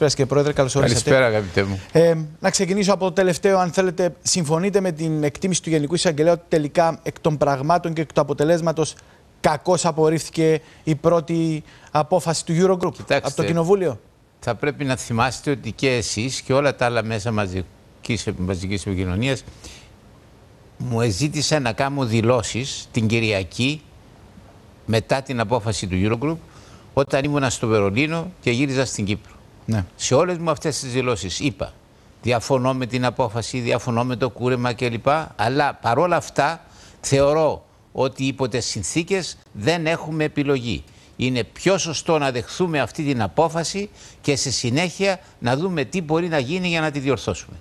Καλησπέρα και πρόεδρε, καλώς Καλησπέρα, αγαπητέ μου. Ε, να ξεκινήσω από το τελευταίο, αν θέλετε. Συμφωνείτε με την εκτίμηση του Γενικού Εισαγγελέα ότι τελικά εκ των πραγμάτων και εκ του αποτελέσματος κακώς απορρίφθηκε η πρώτη απόφαση του Eurogroup Κοιτάξτε, από το Κοινοβούλιο. Θα πρέπει να θυμάστε ότι και εσείς και όλα τα άλλα μέσα μαζικής επικοινωνίας μου ζήτησαν να κάνω δηλώσεις την Κυριακή μετά την απόφαση του Eurogroup όταν ήμουνα στο Βερολίνο και γύριζα στην Κύπρο. Ναι. Σε όλες μου αυτές τις δηλώσεις είπα. Διαφωνώ με την απόφαση, διαφωνώ με το κούρεμα κλπ. Αλλά παρόλα αυτά θεωρώ ότι υπό τις συνθήκες δεν έχουμε επιλογή. Είναι πιο σωστό να δεχθούμε αυτή την απόφαση και σε συνέχεια να δούμε τι μπορεί να γίνει για να τη διορθώσουμε.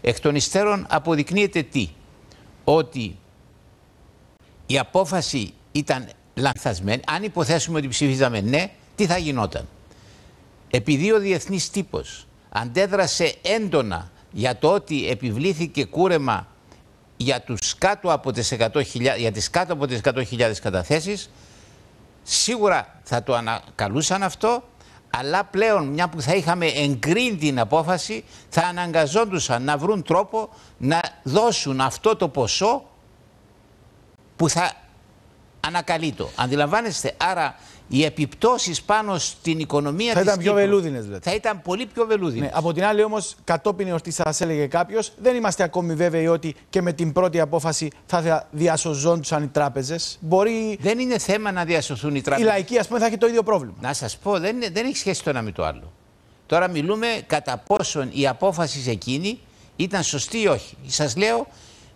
Εκ των υστέρων αποδεικνύεται τι. Ότι η απόφαση ήταν λανθασμένη. Αν υποθέσουμε ότι ψηφίζαμε ναι, τι θα γινόταν. Επειδή ο διεθνής τύπος αντέδρασε έντονα για το ότι επιβλήθηκε κούρεμα για, τους κάτω από τις 100.000, για τις κάτω από τις 100.000 καταθέσεις, σίγουρα θα το ανακαλούσαν αυτό, αλλά πλέον μια που θα είχαμε εγκρίνει την απόφαση, θα αναγκαζόντουσαν να βρουν τρόπο να δώσουν αυτό το ποσό που θα ανακαλεί Αντιλαμβάνεστε, άρα οι επιπτώσεις πάνω στην οικονομία τη. Θα ήταν πιο βελούδινε δηλαδή. Θα ήταν πολύ πιο βελούδινες. Ναι, από την άλλη, όμως, κατόπιν εορτή, σας έλεγε κάποιος, δεν είμαστε ακόμη βέβαιοι ότι και με την πρώτη απόφαση θα διασωζόντουσαν οι τράπεζες. Μπορεί... Δεν είναι θέμα να διασωθούν οι τράπεζε. Η λαϊκή, ας πούμε, θα έχει το ίδιο πρόβλημα. Να σας πω, δεν, είναι, δεν έχει σχέση το ένα με το άλλο. Τώρα μιλούμε κατά πόσον η απόφαση εκείνη ήταν σωστή ή όχι. Σας λέω,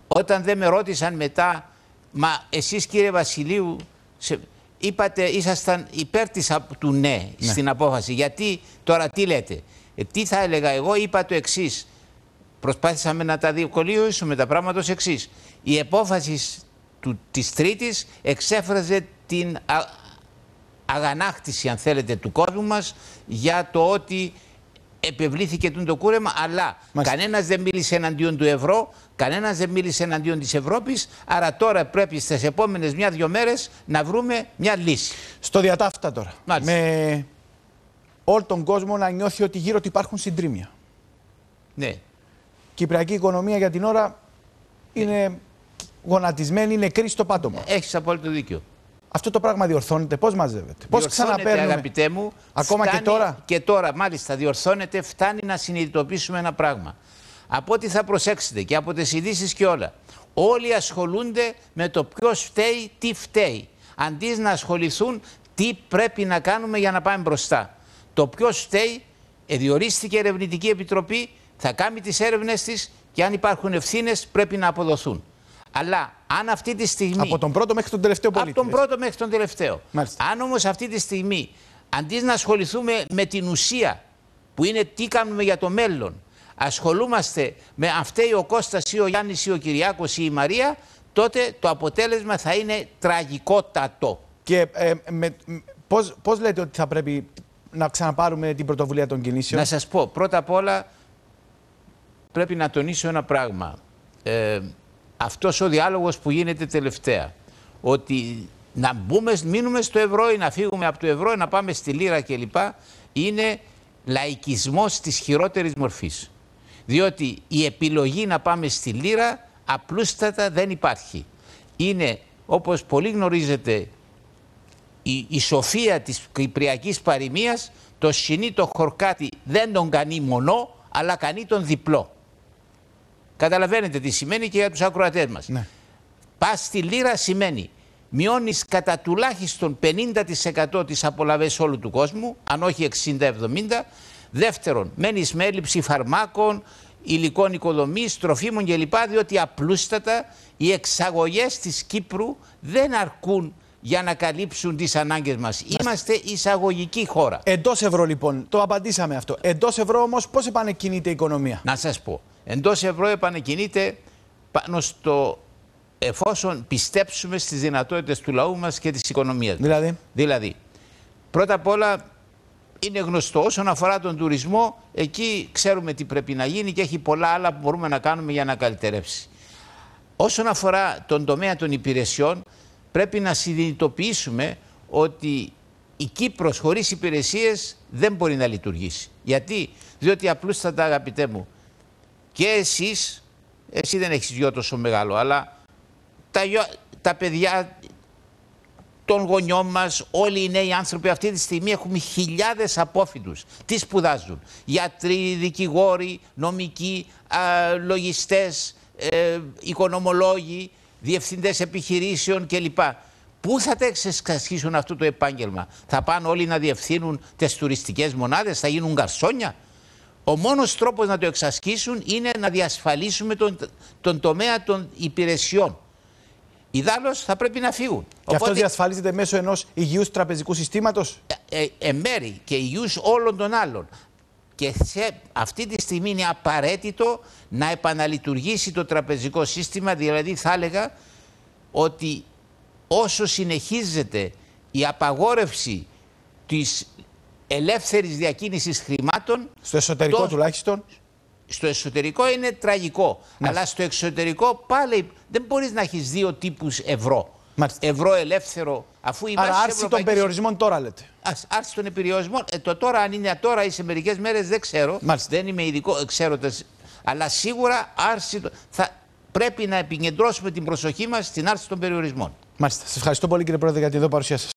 όταν δεν με ρώτησαν μετά Μα εσείς κύριε Βασιλείου είπατε ήσασταν υπέρ της, του ναι, ναι, στην απόφαση. Γιατί τώρα τι λέτε. Ε, τι θα έλεγα εγώ είπα το εξής. Προσπάθησαμε να τα διευκολύνουμε τα πράγματα ως εξής. Η απόφαση του, της Τρίτης εξέφραζε την αγανάκτηση αν θέλετε του κόσμου μας για το ότι επευλήθηκε το κούρεμα, αλλά κανένας δεν μίλησε εναντίον του ευρώ, κανένας δεν μίλησε εναντίον της Ευρώπης Άρα τώρα πρέπει στις επόμενες μια-δυο μέρες να βρούμε μια λύση. Στο διατάφτα τώρα. με όλον τον κόσμο να νιώθει τωρα με ολο τον γύρω του υπάρχουν συντρίμια. Ναι. Κυπριακή οικονομία για την ώρα ναι. είναι γονατισμένη, είναι νεκρή στο πάτωμα. Έχεις απόλυτο δίκιο. Αυτό το πράγμα διορθώνεται. Πώς μαζεύεται, Πώς ξαναπαίρνουμε. Αγαπητέ μου, ακόμα και τώρα. Και τώρα, μάλιστα, διορθώνεται, φτάνει να συνειδητοποιήσουμε ένα πράγμα. Από ό,τι θα προσέξετε και από τις ειδήσεις και όλα, όλοι ασχολούνται με το ποιος φταίει, τι φταίει. Αντί να ασχοληθούν τι πρέπει να κάνουμε για να πάμε μπροστά. Το ποιος φταίει, εδιορίστηκε η Ερευνητική Επιτροπή, θα κάνει τις έρευνες της και αν υπάρχουν ευθύνες πρέπει να αποδοθούν. Αλλά αν αυτή τη στιγμή. Από τον πρώτο μέχρι τον τελευταίο πολίτη. Από τον πρώτο μέχρι τον τελευταίο. Αν όμως αυτή τη στιγμή, αντί να ασχοληθούμε με την ουσία, που είναι τι κάνουμε για το μέλλον, ασχολούμαστε με αυτή ο Κώστας ή ο Γιάννης ή ο Κυριάκος ή η ο γιαννη η ο Κυριακό ή τότε το αποτέλεσμα θα είναι τραγικότατο. Και ε, με, πώς, πώς λέτε ότι θα πρέπει να ξαναπάρουμε την πρωτοβουλία των κινήσεων. Να σας πω, πρώτα απ' όλα πρέπει να τονίσω ένα πράγμα. Ε, αυτός ο διάλογος που γίνεται τελευταία. Ότι να μπούμε, μείνουμε στο ευρώ ή να φύγουμε από το ευρώ, να πάμε στη λίρα κλπ. Είναι λαϊκισμός της χειρότερης μορφής. Διότι η επιλογή να πάμε στη λίρα απλούστατα δεν υπάρχει. Είναι, όπως πολύ γνωρίζετε, η, σοφία της κυπριακής παροιμίας, το σκηνή το χορκάτι δεν τον κάνει μονό, αλλά κάνει τον διπλό. Καταλαβαίνετε τι σημαίνει και για τους ακροατές μας. Ναι. Πας στη λίρα σημαίνει μειώνεις κατά τουλάχιστον 50% τις απολαυές όλου του κόσμου, αν όχι 60-70. Δεύτερον, μένεις με έλλειψη φαρμάκων, υλικών οικοδομής, τροφίμων κλπ. Διότι απλούστατα οι εξαγωγές της Κύπρου δεν αρκούν για να καλύψουν τις ανάγκες μας. Ναι. Είμαστε εισαγωγική χώρα. Εντός ευρώ, λοιπόν, το απαντήσαμε αυτό. Εντός ευρώ, όμως, πώς επανεκκινείται η οικονομία. Να σας πω εντός ευρώ επανεκκινείται πάνω στο εφόσον πιστέψουμε στις δυνατότητες του λαού μας και της οικονομίας μας. Δηλαδή. δηλαδή, πρώτα απ' όλα είναι γνωστό όσον αφορά τον τουρισμό, εκεί ξέρουμε τι πρέπει να γίνει και έχει πολλά άλλα που μπορούμε να κάνουμε για να καλυτερεύσει. Όσον αφορά τον τομέα των υπηρεσιών, πρέπει να συνειδητοποιήσουμε ότι η Κύπρος χωρίς υπηρεσίες δεν μπορεί να λειτουργήσει. Γιατί, διότι απλούστατα αγαπητέ μου, και εσείς, εσύ δεν έχεις γιο τόσο μεγάλο, αλλά τα, παιδιά των γονιών μας, όλοι οι νέοι άνθρωποι αυτή τη στιγμή έχουμε χιλιάδες απόφοιτους. Τι σπουδάζουν. Γιατροί, δικηγόροι, νομικοί, λογιστέ, λογιστές, ε, οικονομολόγοι, διευθυντές επιχειρήσεων κλπ. Πού θα τα εξασκήσουν αυτό το επάγγελμα. Θα πάνε όλοι να διευθύνουν τις τουριστικές μονάδες, θα γίνουν γαρσόνια. Ο μόνος τρόπος να το εξασκήσουν είναι να διασφαλίσουμε τον, τον τομέα των υπηρεσιών. Ιδάλω θα πρέπει να φύγουν. Και Οπότε... αυτό διασφαλίζεται μέσω ενός υγιούς τραπεζικού συστήματος. Ε, ε, ε και υγιούς όλων των άλλων. Και σε αυτή τη στιγμή είναι απαραίτητο να επαναλειτουργήσει το τραπεζικό σύστημα. Δηλαδή, θα έλεγα ότι όσο συνεχίζεται η απαγόρευση της ελεύθερης διακίνησης χρημάτων... Στο εσωτερικό το... τουλάχιστον. Στο εσωτερικό είναι τραγικό. Ναι. Αλλά στο εξωτερικό πάλι δεν μπορείς να έχεις δύο τύπους ευρώ. Μάλιστα. Ευρώ ελεύθερο, αφού Άρα άρση των περιορισμών τώρα λέτε. άρση των περιορισμών. το τώρα, αν είναι τώρα ή σε μερικές μέρες δεν ξέρω. Δεν είμαι ειδικό, ξέρω. Τες... Αλλά σίγουρα άρση. Θα... Πρέπει να επικεντρώσουμε την προσοχή μας στην άρση των περιορισμών. Μάλιστα. Σας ευχαριστώ πολύ, κύριε Πρόεδρε, για την εδώ παρουσία σα.